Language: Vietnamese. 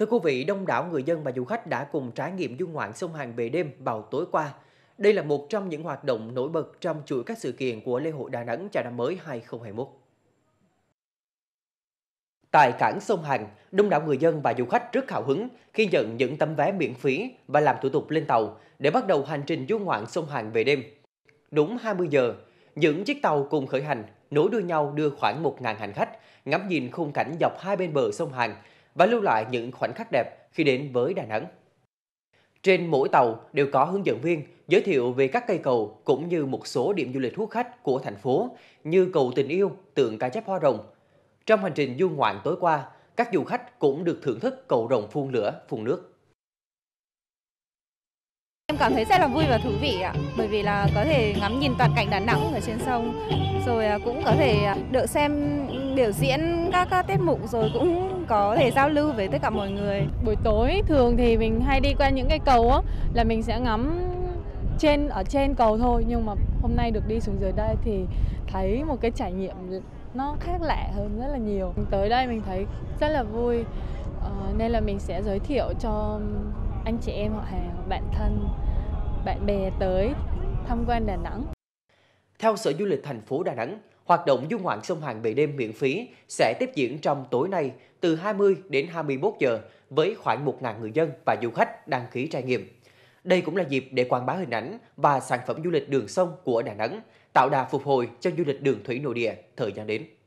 Thưa quý vị, đông đảo người dân và du khách đã cùng trải nghiệm du ngoạn sông Hàn về đêm vào tối qua. Đây là một trong những hoạt động nổi bật trong chuỗi các sự kiện của lễ hội Đà Nẵng chào năm mới 2021. Tại cảng sông Hàn, đông đảo người dân và du khách rất hào hứng khi nhận những tấm vé miễn phí và làm thủ tục lên tàu để bắt đầu hành trình du ngoạn sông Hàn về đêm. Đúng 20 giờ, những chiếc tàu cùng khởi hành nối đuôi nhau đưa khoảng 1.000 hành khách ngắm nhìn khung cảnh dọc hai bên bờ sông Hàn và lưu lại những khoảnh khắc đẹp khi đến với Đà Nẵng. Trên mỗi tàu đều có hướng dẫn viên giới thiệu về các cây cầu cũng như một số điểm du lịch hút khách của thành phố như cầu tình yêu, tượng cá chép hoa rồng. Trong hành trình du ngoạn tối qua, các du khách cũng được thưởng thức cầu rồng phun lửa, phun nước cảm thấy rất là vui và thú vị ạ bởi vì là có thể ngắm nhìn toàn cảnh Đà Nẵng ở trên sông rồi à, cũng có thể à, được xem biểu diễn các, các tiết mục rồi cũng có thể giao lưu với tất cả mọi người buổi tối thường thì mình hay đi qua những cái cầu á là mình sẽ ngắm trên ở trên cầu thôi nhưng mà hôm nay được đi xuống dưới đây thì thấy một cái trải nghiệm nó khác lạ hơn rất là nhiều mình tới đây mình thấy rất là vui uh, nên là mình sẽ giới thiệu cho anh chị em họ hàng bạn thân bạn bè tới tham quan Đà Nẵng. Theo Sở Du lịch thành phố Đà Nẵng, hoạt động du ngoạn sông Hàn về đêm miễn phí sẽ tiếp diễn trong tối nay từ 20 đến 21 giờ với khoảng 1.000 người dân và du khách đăng ký trải nghiệm. Đây cũng là dịp để quảng bá hình ảnh và sản phẩm du lịch đường sông của Đà Nẵng, tạo đà phục hồi cho du lịch đường thủy nội địa thời gian đến.